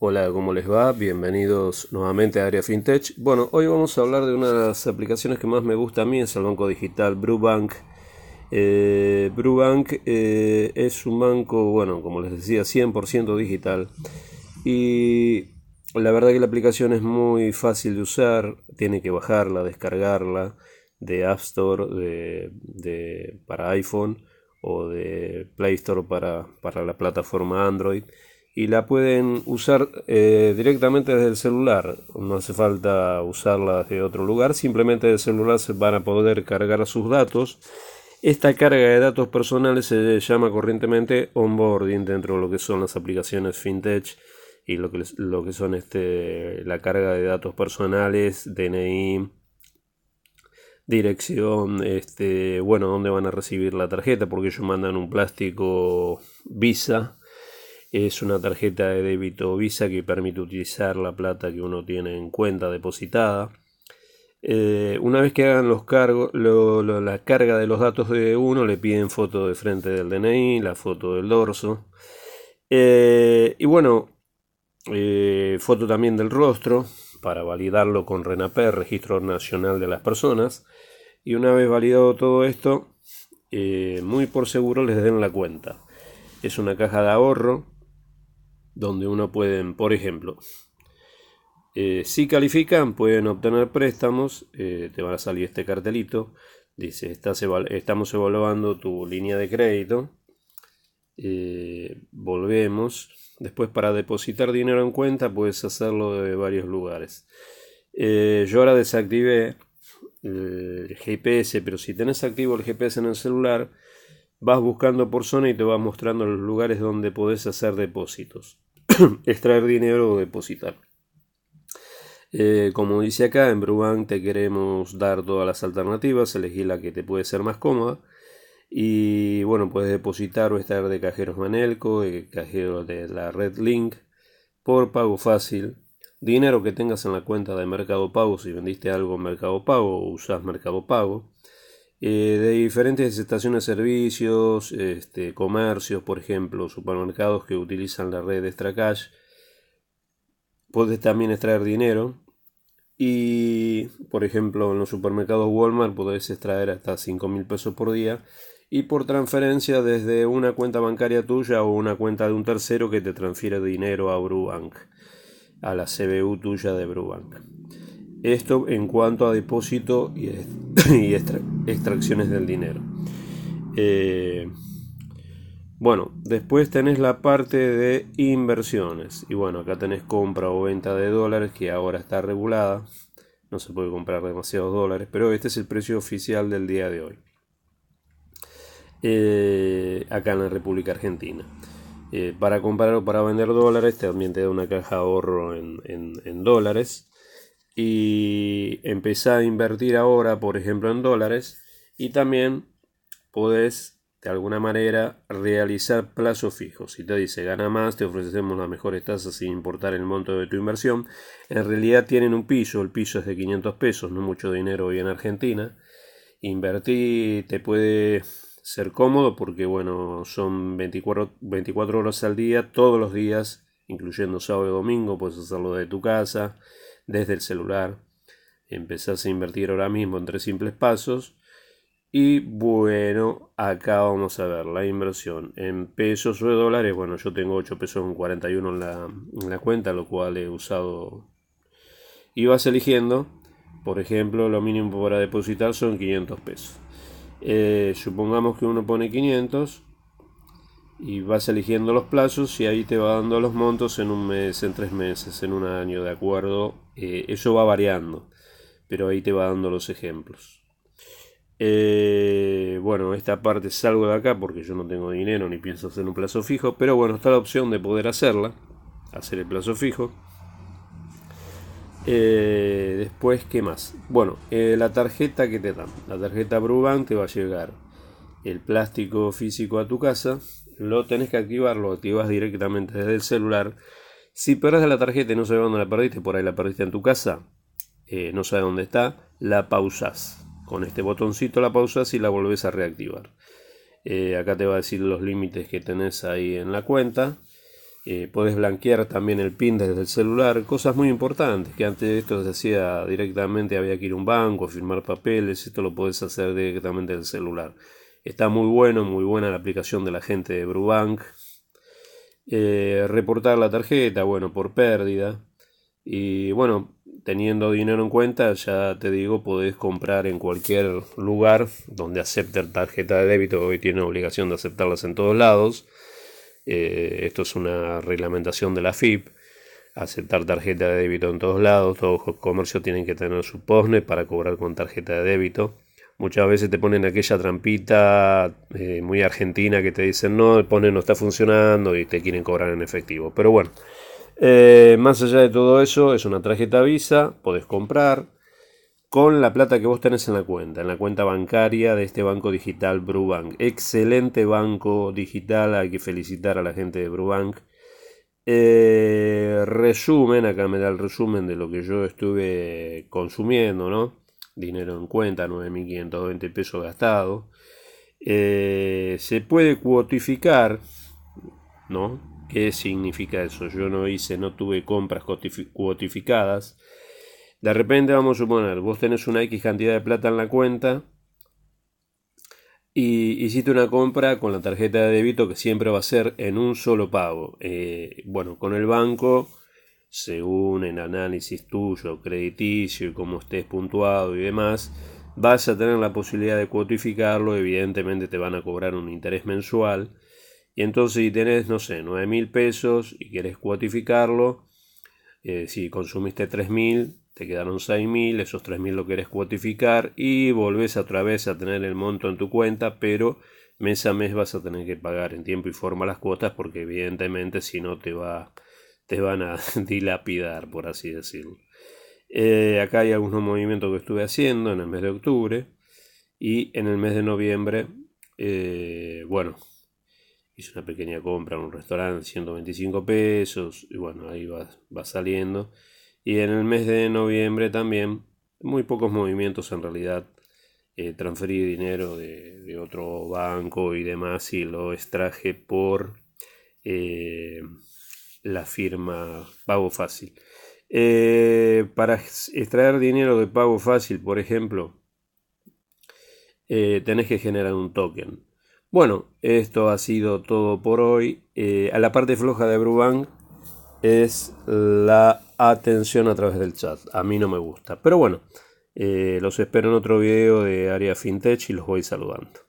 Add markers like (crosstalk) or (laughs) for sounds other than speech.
Hola, ¿cómo les va? Bienvenidos nuevamente a Área FinTech. Bueno, hoy vamos a hablar de una de las aplicaciones que más me gusta a mí, es el banco digital Brubank. Eh, Brubank eh, es un banco, bueno, como les decía, 100% digital. Y la verdad que la aplicación es muy fácil de usar, tiene que bajarla, descargarla de App Store para iPhone o de Play Store para, para la plataforma Android y la pueden usar eh, directamente desde el celular. No hace falta usarla desde otro lugar, simplemente del celular se van a poder cargar sus datos. Esta carga de datos personales se llama corrientemente onboarding dentro de lo que son las aplicaciones fintech y lo que, lo que son este, la carga de datos personales, DNI, dirección, este, bueno, dónde van a recibir la tarjeta, porque ellos mandan un plástico Visa es una tarjeta de débito Visa que permite utilizar la plata que uno tiene en cuenta depositada. Eh, una vez que hagan los cargos, la carga de los datos de uno, le piden foto de frente del DNI, la foto del dorso. Eh, y bueno, eh, foto también del rostro para validarlo con RENAPER, Registro Nacional de las Personas. Y una vez validado todo esto, muy por seguro les den la cuenta. Es una caja de ahorro donde uno puede, por ejemplo, eh, si califican, pueden obtener préstamos, eh, te va a salir este cartelito, dice, estás estamos evaluando tu línea de crédito, eh, volvemos, después para depositar dinero en cuenta puedes hacerlo de varios lugares. yo ahora desactivé el GPS, pero si tenés activo el GPS en el celular, vas buscando por zona y te vas mostrando los lugares donde podés hacer depósitos. (coughs) extraer dinero o depositar. Eh, como dice acá, en Brubank te queremos dar todas las alternativas, elegir la que te puede ser más cómoda. Y bueno, puedes depositar o estar de cajeros Manelco, cajero de la Red Link, por pago fácil, dinero que tengas en la cuenta de Mercado Pago si vendiste algo en Mercado Pago o usas Mercado Pago, eh, de diferentes estaciones de servicios, este, comercios, por ejemplo, supermercados que utilizan la red de Extracash. Puedes también extraer dinero. Y, por ejemplo, en los supermercados Walmart podés extraer hasta cinco mil pesos por día. Y por transferencia desde una cuenta bancaria tuya o una cuenta de un tercero que te transfiere dinero a Brubank, a la CBU tuya de Brubank. Esto en cuanto a depósito y, (coughs) extracciones del dinero. Eh, bueno, después tenés la parte de inversiones. Y bueno, acá tenés compra o venta de dólares que ahora está regulada. No se puede comprar demasiados dólares, pero este es el precio oficial del día de hoy. Eh, acá en la República Argentina. Eh, para comprar o para vender dólares también te da una caja de ahorro en dólares y empezar a invertir ahora, por ejemplo, en dólares y también podés de alguna manera realizar plazos fijos. Si te dice gana más, te ofrecemos las mejores tasas sin importar el monto de tu inversión. En realidad tienen un piso. el piso es de 500 pesos, no mucho dinero hoy en Argentina. Invertir te puede ser cómodo porque bueno, son 24, 24 horas al día, todos los días, incluyendo sábado y domingo, puedes hacerlo de tu casa desde el celular. Empezás a invertir ahora mismo en tres simples pasos. Y bueno, acá vamos a ver la inversión en pesos o dólares. Bueno, yo tengo 8 pesos en 41 en la, en la cuenta, lo cual he usado. Y vas eligiendo, por ejemplo, lo mínimo para depositar son 500 pesos. Eh, supongamos que uno pone 500 y vas eligiendo los plazos y ahí te va dando los montos en un mes, en tres meses, en un año, de acuerdo. Eh, eso va variando, pero ahí te va dando los ejemplos. Eh, bueno, esta parte salgo de acá porque yo no tengo dinero ni pienso hacer un plazo fijo, pero bueno, está la opción de poder hacerla, hacer el plazo fijo. Eh, después, ¿qué más? Bueno, la tarjeta que te dan, la tarjeta proban te va a llegar el plástico físico a tu casa lo tenés que activar, lo activas directamente desde el celular. Si perdés la tarjeta y no sabes dónde la perdiste, por ahí la perdiste en tu casa, eh, no sabes dónde está, la pausas Con este botoncito la pausas y la volvés a reactivar. Eh, acá te va a decir los límites que tenés ahí en la cuenta. Eh, podés blanquear también el PIN desde el celular, cosas muy importantes que antes esto se hacía directamente, había que ir a un banco, firmar papeles, esto lo podés hacer directamente del celular. Está muy bueno, muy buena la aplicación de la gente de Brubank. Eh, reportar la tarjeta, bueno, por pérdida. Y bueno, teniendo dinero en cuenta, ya te digo, podés comprar en cualquier lugar donde acepten tarjeta de débito. Hoy tiene obligación de aceptarlas en todos lados. Eh, esto es una reglamentación de la FIP. Aceptar tarjeta de débito en todos lados. Todos los comercios tienen que tener su POSNE para cobrar con tarjeta de débito. Muchas veces te ponen aquella trampita eh, muy argentina que te dicen, no, pone no está funcionando y te quieren cobrar en efectivo. Pero bueno, eh, más allá de todo eso, es una tarjeta Visa, podés comprar con la plata que vos tenés en la cuenta, en la cuenta bancaria de este banco digital Brubank. Excelente banco digital, hay que felicitar a la gente de Brubank. Eh, resumen, acá me da el resumen de lo que yo estuve consumiendo, ¿no? dinero en cuenta, 9.520 pesos gastado eh, se puede cuotificar, ¿no? ¿Qué significa eso? Yo no hice, no tuve compras cuotificadas. De repente vamos a suponer, vos tenés una X cantidad de plata en la cuenta y hiciste una compra con la tarjeta de débito que siempre va a ser en un solo pago. Eh, bueno, con el banco según el análisis tuyo, crediticio y cómo estés puntuado y demás, vas a tener la posibilidad de cuotificarlo, evidentemente te van a cobrar un interés mensual. Y entonces si tenés, no sé, 9 mil pesos y quieres cuotificarlo, eh, si consumiste 3 mil, te quedaron 6 mil, esos 3 mil lo quieres cuotificar y volvés otra vez a tener el monto en tu cuenta, pero mes a mes vas a tener que pagar en tiempo y forma las cuotas porque evidentemente si no te va te van a (laughs) dilapidar, por así decirlo. Eh, acá hay algunos movimientos que estuve haciendo en el mes de octubre y en el mes de noviembre, eh, bueno, hice una pequeña compra en un restaurante, 125 pesos, y bueno, ahí va, saliendo. Y en el mes de noviembre también, muy pocos movimientos en realidad. Eh, transferí dinero de, otro banco y demás y lo extraje por la firma Pago Fácil. Eh, para extraer dinero de Pago Fácil, por ejemplo, eh, tenés que generar un token. Bueno, esto ha sido todo por hoy. Eh, a la parte floja de Brubank es la atención a través del chat. A mí no me gusta. Pero bueno, los espero en otro video de Área Fintech y los voy saludando.